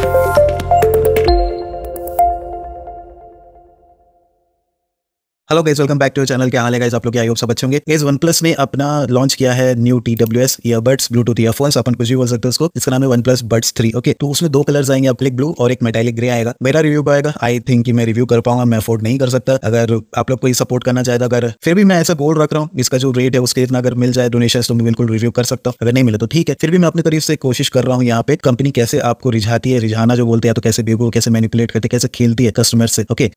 thank you hello guys welcome back to channel क्या हाल है गाइस आप लोग आई होप सब अच्छे होंगे गाइस वन प्लस ने अपना लॉन्च किया है new T W S earbuds Bluetooth earphones अपन कुछ भी बोल सकते हैं उसको इसका नाम है OnePlus buds three okay तो उसमें दो कलर्स आएंगे आपके ब्लू और एक मेटेलिक ग्रे आएगा मेरा रिव्यू पाएगा आई थिंक कि मैं रिव्यू कर पाऊंगा मैं अफोर्ड नहीं कर सकता अगर आप लोग कोई सपोर्ट करना चाहता तो अगर फिर भी मैं ऐसा गोल रख रहा हूँ इसका जो रेट है उसके इतना अगर मिल जाए डोनेशन तो मैं बिल्कुल रिव्यू कर सकता हूँ अगर नहीं मिले तो ठीक है फिर भी मैं अपनी तरफ से कोशिश कर रहा हूँ यहाँ पे कंपनी कैसे आपको रिझाती है रिझाना जो बोलते हैं तो कैसे बेगो कैसे मैनिपुलेट करते कैसे खेलती है कस्टमर से ओके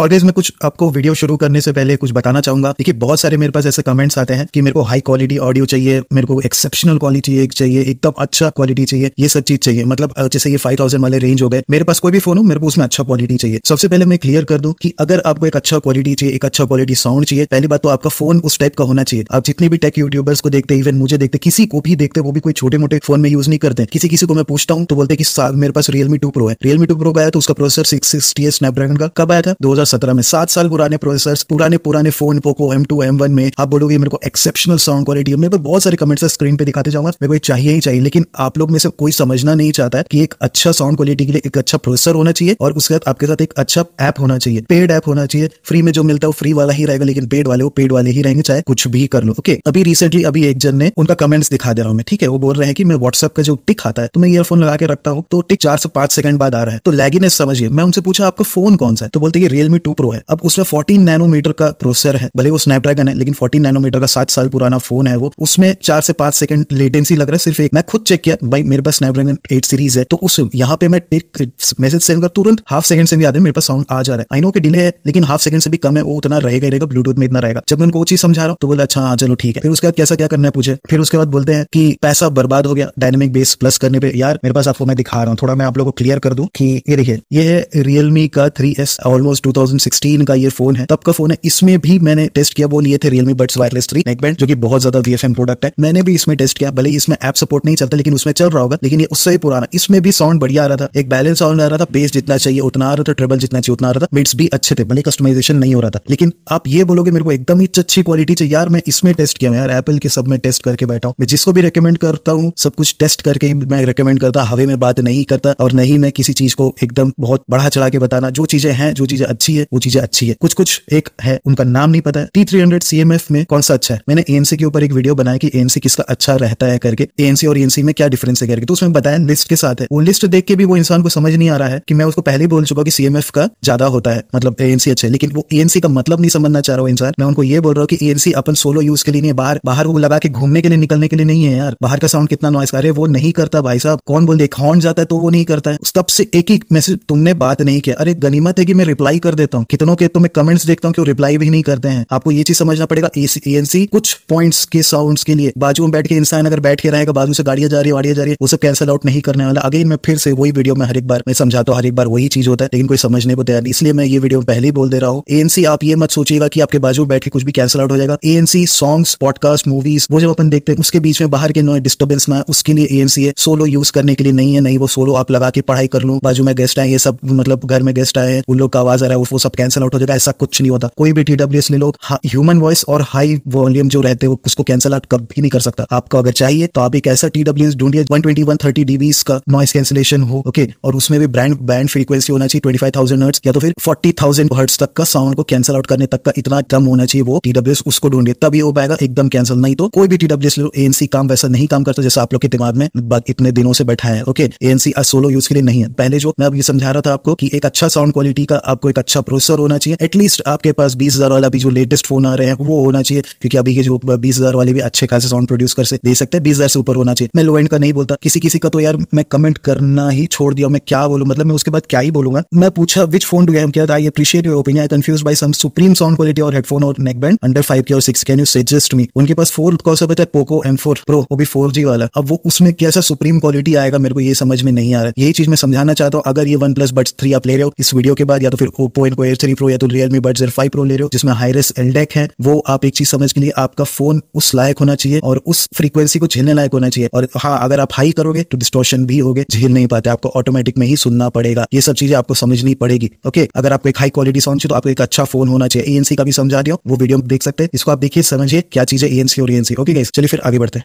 ऑलवेज मैं कुछ आपको वीडियो शुरू करने से पहले कुछ बताना चाहूंगा देखिए बहुत सारे मेरे पास ऐसे कमेंट्स आते हैं कि मेरे को हाई क्वालिटी ऑडियो चाहिए मेरे को एक्सेप्शनल क्वालिटी चाहिए एकदम अच्छा क्वालिटी चाहिए ये सब चीज चाहिए मतलब जैसे ये फाइव थाउजेंड वाले रेंज हो गए मेरे पास कोई भी फोन हो मेरे को उसमें अच्छा क्वालिटी चाहिए सबसे पहले मैं क्लियर कर दू की अगर आपको एक अच्छा क्वालिटी चाहिए एक अच्छा क्वालिटी साउंड चाहिए पहली बात तो आपका फोन उस टाइप का होना चाहिए आप जितने भी टेक यूट्यूबर्स को देखते इवन मुझे देखते किसी को भी देखते वो भी कोई छोटे मोटे फोन में यूज नहीं करते किसी किसी को मैं पूछता हूँ तो बोलते कि मेरे पास रियलमी टू प्रो है रियलमी टू प्रो का आया तो उसका प्रोसेसर सिक्स सिक्सटी है स्नैपड्रैगन का कब आया था दो 2017 में सात साल पुराने प्रोसेसर पुराने पुराने phone Poco M two M one में आप बोलोगे मेरे को एक्सेप्शनल साउंड क्वालिटी मेरे को बहुत सारे कमेंट्स स्क्रीन पे दिखाते जाऊंगा मेरे को चाहिए ही चाहिए लेकिन आप लोग में से कोई समझना नहीं चाहता है कि एक अच्छा साउंड क्वालिटी के लिए एक अच्छा प्रोसेसर होना चाहिए और उसके साथ आपके साथ एक अच्छा ऐप होना चाहिए पेड ऐप होना चाहिए फ्री में जो मिलता है फ्री वाला ही रहेगा लेकिन पेड वाले वो पेड वाले ही रहेंगे चाहे कुछ भी कर लो ओके अभी रिसेंटली अभी एक जन ने उनका कमेंट्स दिखा दे रहा हूँ मैं ठीक है वो बोल रहे हैं कि मैं व्हाट्सएप का जो टिक आता है तो मैं ईयरफोन लगा के रखता हूँ तो टिक चार से पांच सेकंड बाद आ रहा है तो लैगिनेस समझिए मैं उनसे पूछा आपका फोन कौन सा है तो बोलते रियलमी रेडमी टू प्रो है अब उसमें फोर्टीन नैनोमीटर का प्रोसेसर है भले वो स्नैपड्रैगन है लेकिन फोर्टीन नैनोमीटर का सात साल पुराना फोन है वो उसमें चार से पांच सेकंड लेटेंसी लग रहा है सिर्फ एक मैं खुद चेक किया भाई मेरे पास स्नैपड्रैगन एट सीरीज है तो उस यहाँ पे मैं टेक मैसेज सेंड कर तुरंत हाफ सेकंड से भी आधे मेरे पास साउंड आ जा रहा है आई नो के डिले है लेकिन हाफ सेकंड से भी कम है वो उतना रहेगा रहेगा ब्लूटूथ में इतना रहेगा जब मैं उनको चीज समझा रहा हूँ तो बोला अच्छा हाँ चलो ठीक है फिर उसके बाद कैसा क्या करना है पूछे फिर उसके बाद बोलते हैं कि पैसा बर्बाद हो गया डायनेमिक बेस प्लस करने पे यार मेरे पास आपको मैं दिखा रहा हूँ थोड़ा मैं आप लोगों को क्लियर कर दू की ये देखिए ये है रियलमी का थ्री एस ऑलमोस्ट 2016 का ये फोन है तब का फोन है इसमें भी मैंने टेस्ट किया वो लिए थे Realme buds wireless three neckband जो कि बहुत ज्यादा वी प्रोडक्ट है मैंने भी इसमें टेस्ट किया भले इसमें ऐप सपोर्ट नहीं चलता लेकिन उसमें चल रहा होगा लेकिन ये उससे ही पुराना इसमें भी साउंड बढ़िया आ रहा था एक बैलेंस साउंड आ रहा था बेस जितना चाहिए उतना आ रहा था ट्रेबल जितना चाहिए उतना आ रहा था मिट्स भी अच्छे थे भले कस्टमाइजेशन नहीं हो रहा था लेकिन आप ये बोलोगे मेरे को एकदम ही अच्छी क्वालिटी चाहिए यार मैं इसमें टेस्ट किया यार एपल के सब में टेस्ट करके बैठा हूँ मैं जिसको भी रिकमेंड करता हूँ सब कुछ टेस्ट करके मैं रिकमेंड करता हवे में बात नहीं करता और नहीं मैं किसी चीज को एकदम बहुत बढ़ा चढ़ा के बताना जो चीजें हैं जो चीजें अच्छी अच्छी है वो चीजें अच्छी है कुछ कुछ एक है उनका नाम नहीं पता है T three hundred C M F में कौन सा अच्छा है मैंने एनसी के ऊपर एक वीडियो बनाया कि एनसी किसका अच्छा रहता है करके एनसी और एनसी में क्या डिफरेंस है करके तो उसमें बताया लिस्ट के साथ है वो लिस्ट देख के भी वो इंसान को समझ नहीं आ रहा है कि मैं उसको पहले ही बोल चुका कि सीएमएफ का ज्यादा होता है मतलब एनसी अच्छा है लेकिन वो एनसी का मतलब नहीं समझना चाह रहा हूँ इंसान मैं उनको ये बोल रहा हूँ कि एनसी अपन सोलो यूज के लिए नहीं बाहर बाहर वो लगा के घूमने के लिए निकलने के लिए नहीं है यार बाहर का साउंड कितना नॉइस कर रहे वो नहीं करता भाई साहब कौन बोल दे हॉर्न जाता है तो वो नहीं करता है तब से एक ही मैसेज तुमने बात नहीं किया अरे गनीमत है कि मैं रिप्लाई कर देता हूँ कितनों के तो मैं कमेंट्स देखता हूँ कि वो रिप्लाई भी नहीं करते हैं आपको ये चीज समझना पड़ेगा एएनसी कुछ पॉइंट्स के साउंड्स के लिए बाजू में बैठ के इंसान अगर बैठ के रहेगा बाजू से गाड़ियां जा रही है वाड़ियां जा रही है वो सब कैंसिल आउट नहीं करने वाला अगेन मैं फिर से वही वीडियो में हर एक बार मैं समझाता हूँ हर एक बार वही चीज होता है लेकिन कोई समझने को तैयार इसलिए मैं ये वीडियो पहले ही बोल दे रहा हूँ एएनसी आप ये मत सोचिएगा कि आपके बाजू बैठ के कुछ भी कैंसल आउट हो जाएगा एएनसी सॉन्ग्स पॉडकास्ट मूवीज वो जब अपन देखते हैं उसके बीच में बाहर के नॉइज डिस्टर्बेंस ना उसके लिए एएनसी है सोलो यूज करने के लिए नहीं है नहीं वो सोलो आप लगा के पढ़ाई कर लो बाजू में गेस्ट आए ये सब मतलब घर में गेस्ट आए उन लोग का आवाज आ रहा है वो सब कैंसिल आउट हो जाएगा ऐसा कुछ नहीं होता कोई भी टीडब्ल्यू ले लो ह्यूमन वॉइस और हाई वॉल्यूम जो रहते हो उसको कैंसिल आउट कभी नहीं कर सकता आपको अगर चाहिए तो आप एक ऐसा टीडब्ल्यू ढूंढिए वन ट्वेंटी वन थर्टी का नॉइस कैंसिलेशन हो ओके और उसमें भी ब्रांड बैंड फ्रीक्वेंसी होना चाहिए ट्वेंटी फाइव थाउजेंड हर्ट्स या तो फिर फोर्टी थाउजेंड हर्ट्स तक का साउंड को कैंसिल आउट करने तक का इतना कम होना चाहिए वो टीडब्ल्यू उसको ढूंढिए तभी हो पाएगा एकदम कैंसिल नहीं तो कोई भी टीडब्ल्यू एनसी काम वैसा नहीं काम करता जैसा आप लोग के दिमाग में इतने दिनों से बैठा है ओके एएनसी सोलो यूज के लिए नहीं है पहले जो मैं अभी समझा रहा था आपको कि एक अच्छा साउंड क्वालिटी का आपको एक अच्छा अच्छा प्रोसेसर होना चाहिए एटलीस्ट आपके पास बीस हजार वाला भी जो लेटेस्ट फोन आ रहे हैं वो होना चाहिए क्योंकि अभी के जो बीस हजार वाले भी अच्छे खासे साउंड प्रोड्यूस कर से दे सकते हैं बीस हजार से ऊपर होना चाहिए मैं लो एंड का नहीं बोलता किसी किसी का तो यार मैं कमेंट करना ही छोड़ दिया मैं क्या बोलूँ मतलब मैं उसके बाद क्या ही बोलूंगा मैं पूछा विच फोन डू एम क्या I appreciate your opinion I confused by some supreme sound quality और हेडफोन और neck band under five K और six can you suggest me उनके पास फोर कौन सा बताया पोको एम फोर प्रो वो भी फोर जी वाला अब वो उसमें कैसा सुप्रीम क्वालिटी आएगा मेरे को ये समझ में नहीं आ रहा यही चीज मैं समझाना चाहता हूँ अगर ये वन प्लस बट थ्री आप ले रहे हो इस वीडियो के बाद या तो फिर ओपो को एयर थ्री प्रो या तो Realme buds Z five pro ले रहे हो जिसमें हाईरेस एलडेक है वो आप एक चीज समझ के लिए आपका फोन उस लायक होना चाहिए और उस फ्रीक्वेंसी को झेलने लायक होना चाहिए और हाँ अगर आप हाई करोगे तो डिस्टोशन भी होगे झेल नहीं पाते आपको ऑटोमेटिक में ही सुनना पड़ेगा ये सब चीजें आपको समझनी पड़ेगी ओके अगर आपको एक हाई क्वालिटी साउंड चाहिए तो आपको एक अच्छा फोन होना चाहिए एएनसी का भी समझा दिया वो वीडियो देख सकते हैं इसको आप देखिए समझिए क्या चीज है एएनसी और एएनसी ओके गाइस चलिए फिर आगे बढ़ते हैं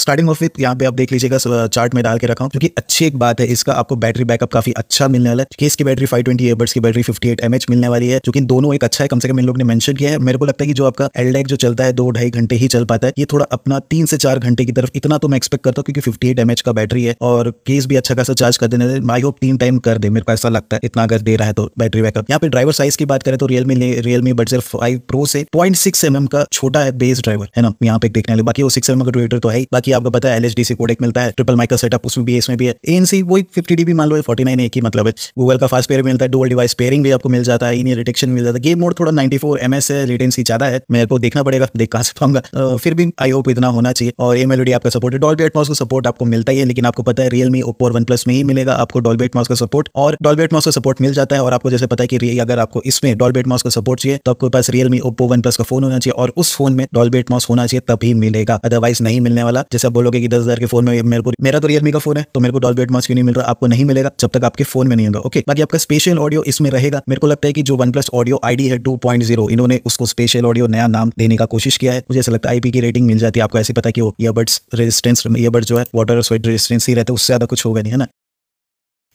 स्टार्टिंग ऑफ विथ यहाँ पे आप देख लीजिएगा चार्ट में डाल के रखा हूँ क्योंकि अच्छी एक बात है इसका आपको बैटरी बैकअप काफी अच्छा मिलने वाला है इसकी बैटरी 520 ट्वेंटी की बैटरी 58 एट एमएच मिलने वाली है जो कि दोनों एक अच्छा है कम से कम इन लोग ने मेंशन किया है मेरे को लगता है कि जो आपका एलडेक जो चलता है दो ढाई घंटे ही चल पाता है ये थोड़ा अपना तीन से चार घंटे की तरफ इतना तो मैं एक्सपेक्ट करता हूँ क्योंकि फिफ्टी एट का बैटरी है और केस भी अच्छा खासा चार्ज कर देने आई होप तीन टाइम कर दे मेरे को ऐसा लगता है इतना अगर दे रहा है तो बैटरी बैकअप यहाँ पे ड्राइवर साइज की बात करें तो Realme Realme buds five pro से पॉइंट सिक्स एम का छोटा है बेस ड्राइवर है ना यहाँ पे देखने वाले बाकी वो सिक्स एम का ट्विटर तो है बाकी आपको पता है एल एच डी कोडेक मिलता है ट्रिपल माइक्रो सेटअप उसमें भी इसमें भी है एन सी वही फिफ्टी डी मान लो फोर्टी नाइन एक ही मतलब है गूगल का फास्ट पेयर मिलता है डोल डिवाइस पेयरिंग भी आपको मिल जाता है इन रिटेक्शन मिल जाता है गेम मोड थोड़ा नाइन्टी फोर एम एस है रिटेंसी ज्यादा है मेरे को देखना पड़ेगा देख कहा से पाऊंगा फिर भी आई होप इतना होना चाहिए और ये मेलोडी आपका सपोर्ट है डॉल बेट मॉस का सपोर्ट आपको मिलता ही है लेकिन आपको पता है रियलमी ओपो वन प्लस में ही मिलेगा आपको डॉल बेट मॉस का सपोर्ट और डॉल बेट मॉस का सपोर्ट मिल जाता है और आपको जैसे पता है कि अगर आपको इसमें डॉल बेट मॉस का सपोर्ट चाहिए तो आपके पास रियलमी ओपो वन प्लस का फोन होना चाहिए और उस फोन में डॉल बेट मॉस होना चाहिए तभी मिलेगा अदरवाइज नहीं मिलने वाला जैसे आप बोलोगे कि दस हज़ार के फोन में मेरे को मेरा तो रियलमी का फोन है तो मेरे को डॉल बेट मास्क क्यों नहीं मिल रहा आपको नहीं मिलेगा जब तक आपके फोन में नहीं होगा ओके बाकी आपका स्पेशल ऑडियो इसमें रहेगा मेरे को लगता है कि जो वन प्लस ऑडियो आईडी है टू पॉइंट जीरो इन्होंने उसको स्पेशल ऑडियो नया नाम देने का कोशिश किया है मुझे ऐसा लगता है आईपी की रेटिंग मिल जाती है आपको ऐसे पता कि वो ईयरबड्स रेजिस्टेंस ईयरबड जो है वाटर स्वेट रेजिस्टेंस ही रहते उससे ज्यादा कुछ होगा नहीं है ना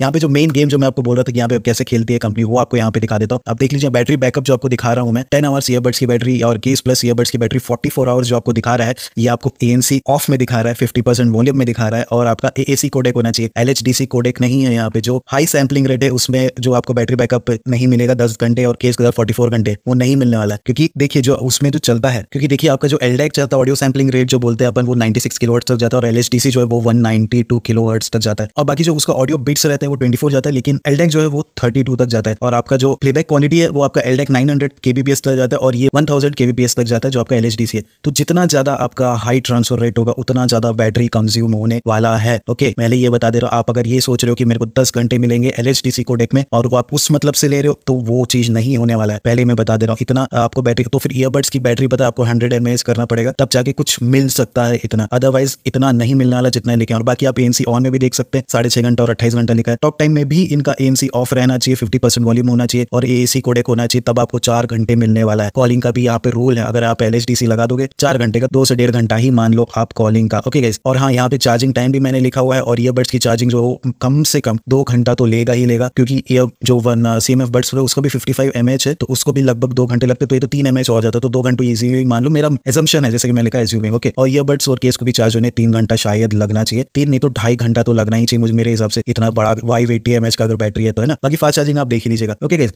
यहाँ पे जो मेन गेम जो मैं आपको बोल रहा था कि यहाँ पे कैसे खेलती है कंपनी वो आपको यहाँ पे दिखा देता हूँ आप देख लीजिए बैटरी बैकअप जो आपको दिखा रहा हूँ मैं टेन आवर्स ईयरबड्स की बैटरी और केस प्लस ईयरबड्स की बैटरी फोर्टी फोर आवर्स जो आपको दिखा रहा है ये आपको ए ऑफ में दिखा रहा है फिफ्टी परसेंट वॉल्यूम में दिखा रहा है और आपका ए कोडेक होना चाहिए एल कोडेक नहीं है यहाँ पे जो हाई सैम्पलिंग रेट है उसमें जो आपको बैटरी बैकअप नहीं मिलेगा दस घंटे और केस का फोर्टी फोर घंटे वो नहीं मिलने वाला क्योंकि देखिए जो उसमें जो चलता है क्योंकि देखिए आपका जो एलडेक चलता है ऑडियो सैम्पलिंग रेट जो बोलते हैं अपन वो नाइन्टी सिक्स किलो तक जाता है और एल जो है वो वन नाइन्टी टू किलो तक जाता है और बाकी जो उसका ऑडियो बिट्स रहते जाता है वो ट्वेंटी जाता है लेकिन एलडेक e जो है वो थर्टी तक जाता है और आपका जो प्लेबैक क्वालिटी है वो आपका एलडेक नाइन kbps तक जाता है और ये वन kbps तक जाता है जो आपका एल है तो जितना ज्यादा आपका हाई ट्रांसफर रेट होगा उतना ज्यादा बैटरी कंज्यूम होने वाला है ओके पहले ये बता दे रहा हूँ आप अगर ये सोच रहे हो कि मेरे को दस घंटे मिलेंगे एलएचडीसी कोडेक में और वो आप उस मतलब से ले रहे हो तो वो चीज नहीं होने वाला है पहले मैं बता दे रहा हूँ इतना आपको बैटरी तो फिर ईयरबड्स की बैटरी पता आपको हंड्रेड एम करना पड़ेगा तब जाके कुछ मिल सकता है इतना अदरवाइज इतना नहीं मिलने वाला जितना लिखा और बाकी आप एनसी ऑन में भी देख सकते हैं साढ़े छह घंटा और अट्ठाईस घंटा लिखा टॉप टाइम में भी इनका एएनसी ऑफ रहना चाहिए फिफ्टी परसेंट वॉल्यूम होना चाहिए और एएसी कोडेक होना चाहिए तब आपको चार घंटे मिलने वाला है कॉलिंग का भी यहाँ पे रूल है अगर आप एल लगा दोगे चार घंटे का दो से डेढ़ घंटा ही मान लो आप कॉलिंग का ओके गाइस और हाँ यहाँ पे चार्जिंग टाइम भी मैंने लिखा हुआ है और ईयरबड्स की चार्जिंग जो कम से कम दो घंटा तो लेगा ही लेगा क्योंकि ईयर जो one C M F buds उसका भी फिफ्टी फाइव एम एच है तो उसको भी लगभग दो घंटे लगते तो ये तो तीन एम एच हो जाता तो दो घंटे इजी मान लो मेरा एजम्पन है जैसे कि मैंने लिखा एज्यूमिंग ओके और ईयरबड्स और केस को भी चार्ज होने तीन घंटा शायद लगना चाहिए तीन नहीं तो ढाई घंटा तो लगना ही चाहिए मुझे मेरे हिसाब से इतना बड़ा वाई एटी एम का अगर बैटरी है तो है ना बाकी फास्ट चार्जिंग आप देख ही लीजिएगा ओके गाइज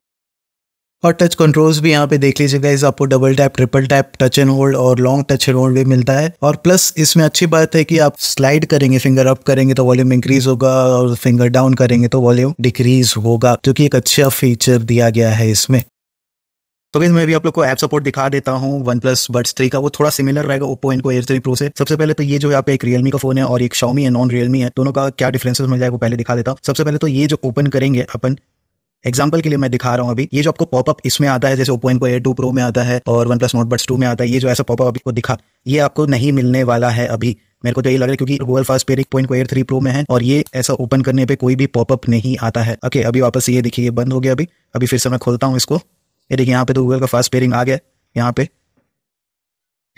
और टच कंट्रोल्स भी यहाँ पे देख लीजिएगा इस आपको double tap triple tap touch and hold और लॉन्ग टच एंड होल्ड भी मिलता है और प्लस इसमें अच्छी बात है कि आप स्लाइड करेंगे फिंगर अप करेंगे तो वॉल्यूम इंक्रीज होगा और फिंगर डाउन करेंगे तो वॉल्यूम डिक्रीज होगा जो कि एक अच्छा फीचर दिया गया है इसमें तो गैस मैं भी आप लोग को ऐप सपोर्ट दिखा देता हूँ वन प्लस बड्स थ्री का वो थोड़ा सिमिलर रहेगा ओप्पो इनको एयर थ्री प्रो से सबसे पहले तो ये जो यहाँ पे एक रियलमी का फोन है और एक शाउमी है नॉन रियलमी है दोनों का क्या डिफरेंसेस मिल जाएगा पहले दिखा देता हूँ सबसे पहले तो ये जो ओपन करेंगे अपन एग्जाम्पल के लिए मैं दिखा रहा हूँ अभी ये जो आपको पॉपअप इसमें आता है जैसे ओप्पो इनको एयर टू प्रो में आता है और OnePlus Nord buds two में आता है ये जो ऐसा पॉपअप आपको दिखा ये आपको नहीं मिलने वाला है अभी मेरे को तो यही लग रहा है क्योंकि गूगल फास्ट पेर एक पॉइंट को एयर थ्री प्रो में है और ये ऐसा ओपन करने पे कोई भी पॉपअप नहीं आता है ओके अभी वापस ये देखिए बंद हो गया अभी अभी फिर से मैं खोलता हूँ इसको ये देखिए यहाँ पे तो गूगल का फर्स्ट पेयरिंग आ गया यहाँ पे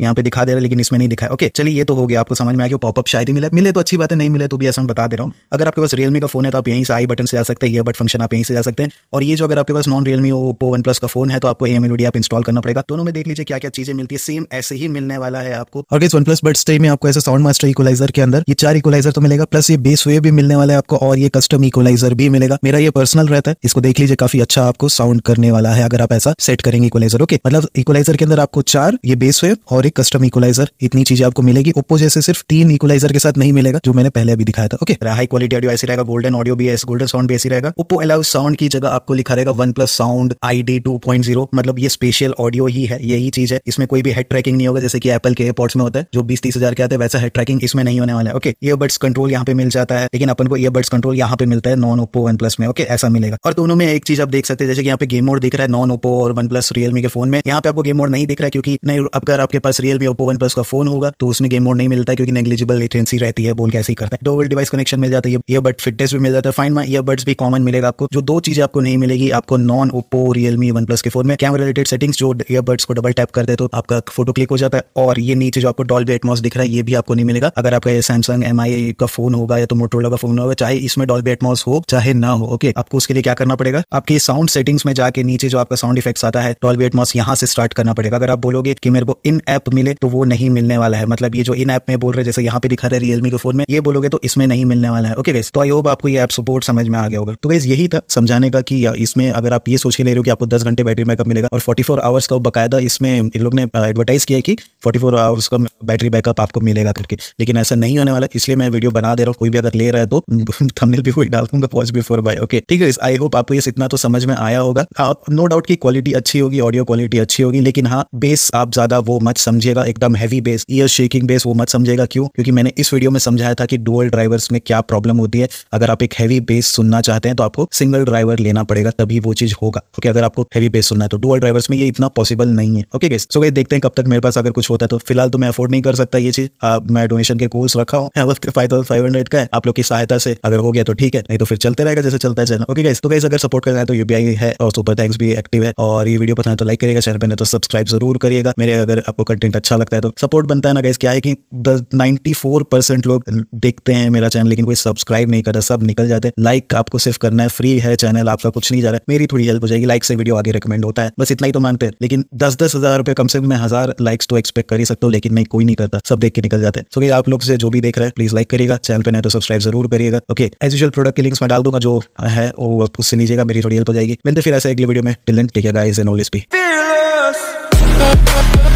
यहाँ पे दिखा दे रहा है लेकिन इसमें नहीं दिखाया ओके चलिए ये तो हो गया आपको समझ में आ गया पॉपअप शायद ही मिले मिले तो अच्छी बात है नहीं मिले तो भी ऐसा बता दे रहा हूँ अगर आपके पास रियलमी का फोन है तो आप यहीं से आई बटन से जा सकते हैं बट फंक्शन आप यहीं से जा सकते हैं और ये जो अगर आपके पास non Realme Oppo OnePlus का फोन है तो आपको एम एलडी आप इंस्टॉल करना पड़ेगा दोनों में देख लीजिए क्या क्या चीजें मिलती है सेम ऐसे ही मिलने वाला है आपको और इस वन प्लस बट स्टे में आपको ऐसे साउंड मास्टर इक्वलाइजर के अंदर ये चार इक्वलाइजर तो मिलेगा प्लस ये बेस वे भी मिलने वाला है आपको और ये कस्टम इक्वलाइजर भी मिलेगा मेरा ये पर्सनल रहता है इसको देख लीजिए काफी अच्छा आपको साउंड करने वाला है अगर आप ऐसा सेट करेंगे इक्वलाइजर ओके मतलब इक्वलाइजर के अंदर आपको चार ये बेस वेव और और एक कस्टम इक्वलाइजर इतनी चीजें आपको मिलेगी ओप्पो जैसे सिर्फ तीन इक्वलाइजर के साथ नहीं मिलेगा जो मैंने पहले अभी दिखाया था ओके हाई क्वालिटी ऑडियो ऐसी रहेगा गोल्डन ऑडियो भी ऐसे गोल्डन साउंड भी ऐसी रहेगा ओप्पो अलाउ साउंड की जगह आपको लिखा रहेगा OnePlus sound I D two point zero मतलब ये स्पेशल ऑडियो ही है यही चीज है इसमें कोई भी हेड ट्रैकिंग नहीं होगा जैसे कि एप्पल के एयरपोर्ट्स में होता है जो बीस तीस हजार के आते हैं वैसा हेड ट्रैकिंग इसमें नहीं होने वाला है ओके ईयरबड्स कंट्रोल यहाँ पे मिल जाता है लेकिन अपन को ईयरबड्स कंट्रोल यहाँ पे मिलता है नॉन ओप्पो वन प्लस में ओके ऐसा मिलेगा और दोनों में एक चीज आप देख सकते हैं जैसे कि यहाँ पे गेम मोड दिख रहा है नॉन ओप्पो और वन प्लस रियलमी के फोन में यहाँ पे आपको गेम मोड नहीं दिख रहा है क्योंकि नहीं अगर आपके पास पास Realme Oppo OnePlus का फोन होगा तो उसमें गेम मोड नहीं मिलता क्योंकि नेगलिजिबल लेटेंसी रहती है बोल कैसे ही करता है डोबल डिवाइस कनेक्शन मिल जाता है ईयरबड फिटनेस भी मिल जाता है फाइन माई ईयरबड्स भी कॉमन मिलेगा आपको जो दो चीजें आपको नहीं मिलेगी आपको non Oppo Realme OnePlus के फोन में कैमरा रिलेटेड सेटिंग्स जो ईयरबड्स को डबल टैप करते तो आपका फोटो क्लिक हो जाता है और ये नीचे जो आपको डॉल एटमॉस दिख रहा है ये भी आपको नहीं मिलेगा अगर आपका सैमसंग एम का फोन होगा या तो मोटोला का फोन होगा चाहे इसमें डॉल एटमॉस हो चाहे ना हो ओके आपको उसके लिए क्या करना पड़ेगा आपकी साउंड सेटिंग्स में जाके नीचे जो आपका साउंड इफेक्ट्स आता है डॉल एटमॉस यहाँ से स्टार्ट करना पड़ेगा अगर आप बोलोगे कि मेरे को इन ऐप ऐप मिले तो वो नहीं मिलने वाला है मतलब ये जो इन ऐप में बोल रहे जैसे यहाँ पे दिखा रहे रियलमी के फोन में ये बोलोगे तो इसमें नहीं मिलने वाला है ओके गैस तो आई होप आपको ये ऐप सपोर्ट समझ में आ गया होगा तो गैस यही था समझाने का कि इसमें अगर आप ये सोच ले रहे हो कि आपको दस घंटे बैटरी बैकअप मिलेगा और फोर्टी आवर्स का बकायदा इसमें इन लोग ने एडवर्टाइज किया कि फोर्टी आवर्स का बैटरी बैकअप आपको मिलेगा करके लेकिन ऐसा नहीं होने वाला इसलिए मैं वीडियो बना दे रहा हूँ कोई भी अगर ले रहा है तो थंबनेल भी वही डाल दूंगा पॉज बिफोर बाय ओके ठीक है आई होप आपको ये इतना तो समझ में आया होगा नो डाउट की क्वालिटी अच्छी होगी ऑडियो क्वालिटी अच्छी होगी लेकिन हाँ बेस आप ज्यादा वो मत समझ समझेगा एकदम heavy bass ear shaking bass वो मत समझेगा क्यों क्योंकि मैंने इस वीडियो में समझाया था कि डुअल ड्राइवर्स में क्या प्रॉब्लम होती है अगर आप एक हैवी बेस सुनना चाहते हैं तो आपको सिंगल ड्राइवर लेना पड़ेगा तभी वो चीज होगा क्योंकि अगर आपको हैवी बेस सुनना है तो डुअल ड्राइवर्स में ये इतना पॉसिबल नहीं है ओके गेस सो ये देखते हैं कब तक मेरे पास अगर कुछ होता है तो फिलहाल तो मैं अफोर्ड नहीं कर सकता ये चीज मैं डोनेशन के कोर्स रखा हूँ फाइव थाउजेंड फाइव हंड्रेड का है आप लोग की सहायता से अगर हो गया तो ठीक है नहीं तो फिर चलते रहेगा जैसे चलता है ओके गाइस तो गाइस अगर सपोर्ट करना है तो यूपीआई है और सुपर थैंक्स भी एक्टिव है और ये वीडियो पसंद है तो लाइक करिएगा चैनल पर तो सब्सक्राइब जरूर करिएगा मेरे अगर आपको कंटेंट अच्छा लगता है तो सपोर्ट बनता है ना गैस क्या है कि नाइनटी फोर परसेंट लोग देखते हैं मेरा चैनल लेकिन कोई सब्सक्राइब नहीं कर सब निकल जाते हैं लाइक आपको सिर्फ करना है फ्री है चैनल आपका कुछ नहीं जा रहा है मेरी थोड़ी हेल्प हो जाएगी लाइक से वीडियो आगे रिकमेंड होता है बस इतना ही तो मानते हैं लेकिन दस दस हजार रुपये कम से कम मैं हजार लाइक्स तो एक्सपेक्ट कर ही सकता हूँ लेकिन नहीं कोई नहीं करता सब देख के निकल जाते हैं सो आप लोग से जो भी देख रहे हैं प्लीज लाइक करिएगा चैनल पर नहीं तो सब्सक्राइब जरूर करिएगा ओके एज यूजल प्रोडक्ट की लिंक्स मैं डाल दूंगा जो है वो उससे लीजिएगा मेरी थोड़ी हेल्प हो जाएगी मिलते फिर ऐसे अगले वीडियो में Talent Tech guys and all इस